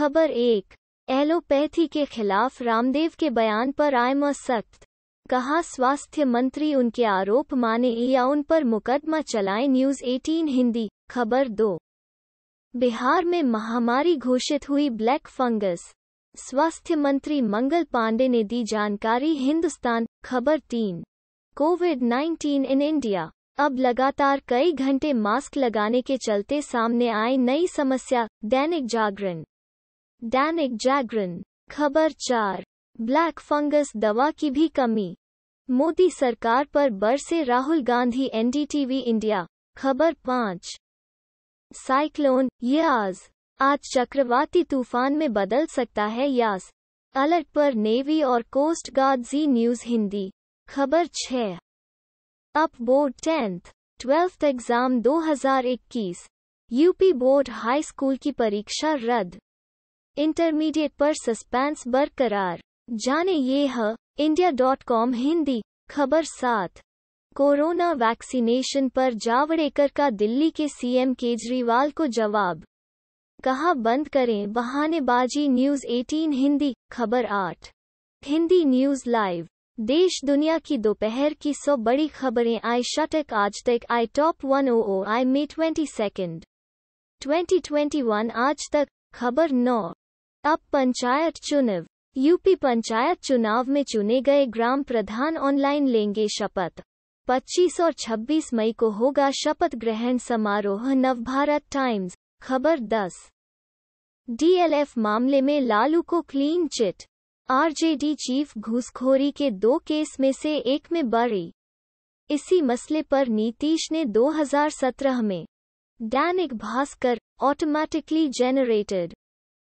खबर एक एलोपैथी के खिलाफ रामदेव के बयान पर आय मसक्त कहा स्वास्थ्य मंत्री उनके आरोप माने या उन पर मुकदमा चलाए न्यूज 18 हिंदी खबर दो बिहार में महामारी घोषित हुई ब्लैक फंगस स्वास्थ्य मंत्री मंगल पांडे ने दी जानकारी हिंदुस्तान खबर तीन कोविड 19 इन इंडिया अब लगातार कई घंटे मास्क लगाने के चलते सामने आई नई समस्या दैनिक जागरण डैनिक जागरण खबर चार ब्लैक फंगस दवा की भी कमी मोदी सरकार पर बरसे राहुल गांधी एनडीटीवी इंडिया खबर पाँच साइक्लोन यास आज चक्रवाती तूफान में बदल सकता है यास अलर्ट पर नेवी और coast guard Zee news Hindi खबर छः UP board tenth twelfth exam 2021 UP board high school की परीक्षा रद्द इंटरमीडिएट पर सस्पेंस बरकरार जाने ये है इंडिया डॉट कॉम हिंदी खबर सात कोरोना वैक्सीनेशन पर जावड़ेकर का दिल्ली के सीएम केजरीवाल को जवाब कहा बंद करें बहानेबाजी न्यूज 18 हिंदी खबर आठ हिंदी न्यूज लाइव देश दुनिया की दोपहर की सौ बड़ी खबरें आई शटक आज तक आई टॉप वन ओ ओ आई May twenty second twenty twenty one Aaj Tak खबर नौ अब पंचायत चुनाव यूपी पंचायत चुनाव में चुने गए ग्राम प्रधान ऑनलाइन लेंगे शपथ 25 और 26 मई को होगा शपथ ग्रहण समारोह नवभारत टाइम्स खबर 10 डीएलएफ मामले में लालू को क्लीन चिट आरजेडी चीफ घूसखोरी के दो केस में से एक में बड़ी इसी मसले पर नीतीश ने 2017 में दैनिक भास्कर ऑटोमैटिकली जेनरेटेड